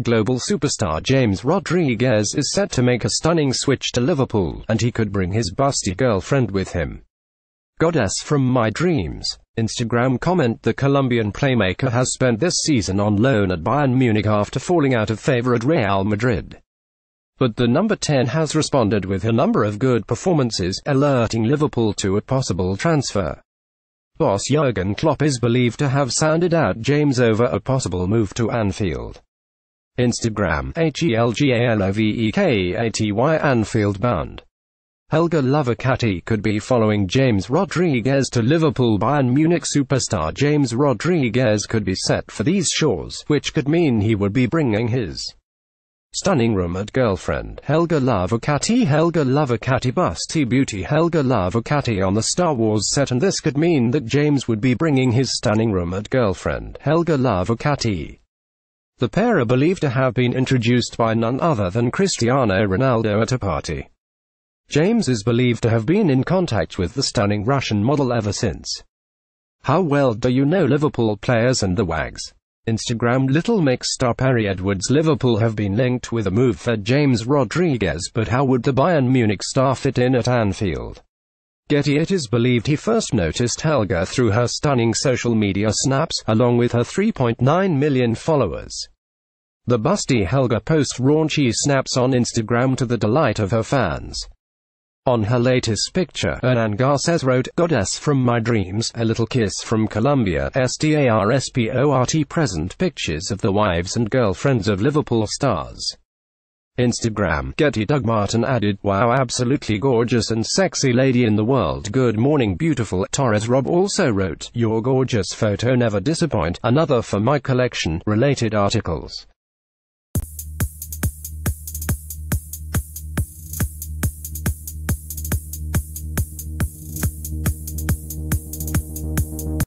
Global superstar James Rodriguez is set to make a stunning switch to Liverpool, and he could bring his busty girlfriend with him. Goddess from My Dreams. Instagram comment The Colombian playmaker has spent this season on loan at Bayern Munich after falling out of favor at Real Madrid. But the number 10 has responded with a number of good performances, alerting Liverpool to a possible transfer. Boss Jurgen Klopp is believed to have sounded out James over a possible move to Anfield. Instagram, H-E-L-G-A-L-O-V-E-K-A-T-Y Anfield bound. Helga Lovercatty could be following James Rodriguez to Liverpool Bayern Munich superstar James Rodriguez could be set for these shores, which could mean he would be bringing his stunning rumored girlfriend Helga Lovercatty. Helga Lovercatty busty beauty Helga Lovercatty on the Star Wars set and this could mean that James would be bringing his stunning rumored girlfriend Helga Lovercatty. The pair are believed to have been introduced by none other than Cristiano Ronaldo at a party. James is believed to have been in contact with the stunning Russian model ever since. How well do you know Liverpool players and the Wags? Instagram Little Mix star Harry Edwards Liverpool have been linked with a move for James Rodriguez but how would the Bayern Munich star fit in at Anfield? Getty it is believed he first noticed Helga through her stunning social media snaps, along with her 3.9 million followers. The busty Helga posts raunchy snaps on Instagram to the delight of her fans. On her latest picture, Hernan Garces wrote, Goddess from my dreams, a little kiss from Colombia, SDARSPORT present pictures of the wives and girlfriends of Liverpool stars. Instagram. Getty Doug Martin added, Wow, absolutely gorgeous and sexy lady in the world. Good morning, beautiful. Torres Rob also wrote, Your gorgeous photo never disappoint. Another for my collection. Related articles.